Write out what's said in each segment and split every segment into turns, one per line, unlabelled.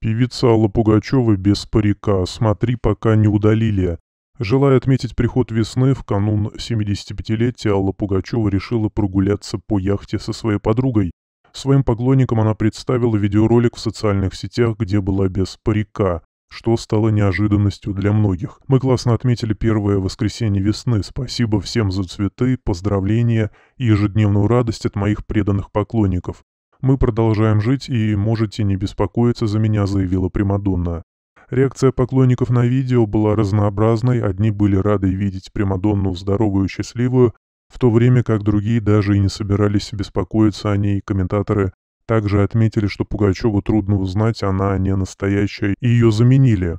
Певица Алла Пугачева без парика «Смотри, пока не удалили». Желая отметить приход весны, в канун 75-летия Алла Пугачева решила прогуляться по яхте со своей подругой. Своим поклонникам она представила видеоролик в социальных сетях, где была без парика, что стало неожиданностью для многих. Мы классно отметили первое воскресенье весны. Спасибо всем за цветы, поздравления и ежедневную радость от моих преданных поклонников. «Мы продолжаем жить и можете не беспокоиться за меня», — заявила Примадонна. Реакция поклонников на видео была разнообразной, одни были рады видеть Примадонну здоровую и счастливую, в то время как другие даже и не собирались беспокоиться о ней, комментаторы также отметили, что Пугачеву трудно узнать, она не настоящая, и ее заменили.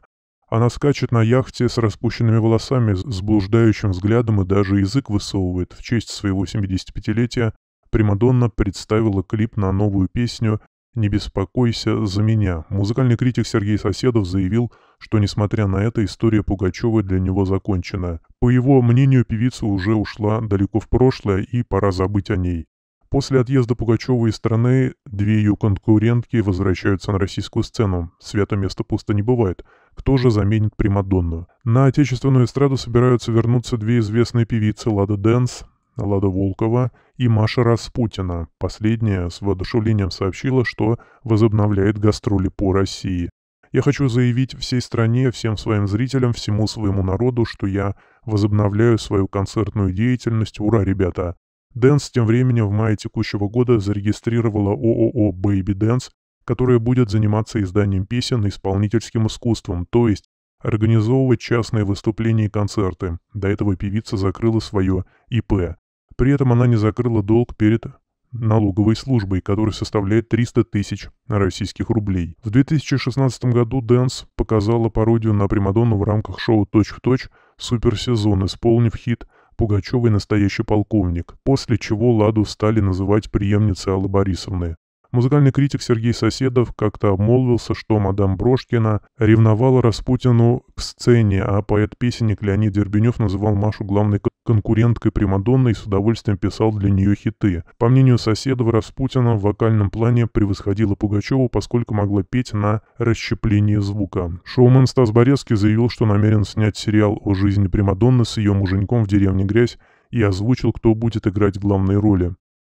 Она скачет на яхте с распущенными волосами, с блуждающим взглядом и даже язык высовывает в честь своего 75-летия, Примадонна представила клип на новую песню «Не беспокойся за меня». Музыкальный критик Сергей Соседов заявил, что, несмотря на это, история Пугачевой для него закончена. По его мнению, певица уже ушла далеко в прошлое и пора забыть о ней. После отъезда Пугачевой из страны две ее конкурентки возвращаются на российскую сцену. Свято место пусто не бывает. Кто же заменит Примадонну? На отечественную эстраду собираются вернуться две известные певицы Лада Дэнс, Лада Волкова – и Маша Распутина. Последняя с воодушевлением сообщила, что возобновляет гастроли по России. Я хочу заявить всей стране, всем своим зрителям, всему своему народу, что я возобновляю свою концертную деятельность. Ура, ребята! Дэнс тем временем в мае текущего года зарегистрировала ООО «Бэйби Дэнс», которая будет заниматься изданием песен и исполнительским искусством, то есть организовывать частные выступления и концерты. До этого певица закрыла свое ИП. При этом она не закрыла долг перед налоговой службой, который составляет 300 тысяч российских рублей. В 2016 году Дэнс показала пародию на Примадонну в рамках шоу «Точь-в-точь» точь «Суперсезон», исполнив хит Пугачевой настоящий полковник, после чего Ладу стали называть преемницей Аллы Борисовны. Музыкальный критик Сергей Соседов как-то обмолвился, что мадам Брошкина ревновала Распутину к сцене, а поэт-песенник Леонид Дербенев называл Машу главной конкуренткой Примадонны и с удовольствием писал для нее хиты. По мнению Соседова, Распутина в вокальном плане превосходила Пугачеву, поскольку могла петь на расщеплении звука. Шоумен Стас Борецкий заявил, что намерен снять сериал о жизни Примадонны с ее муженьком в деревне Грязь и озвучил, кто будет играть главные роли.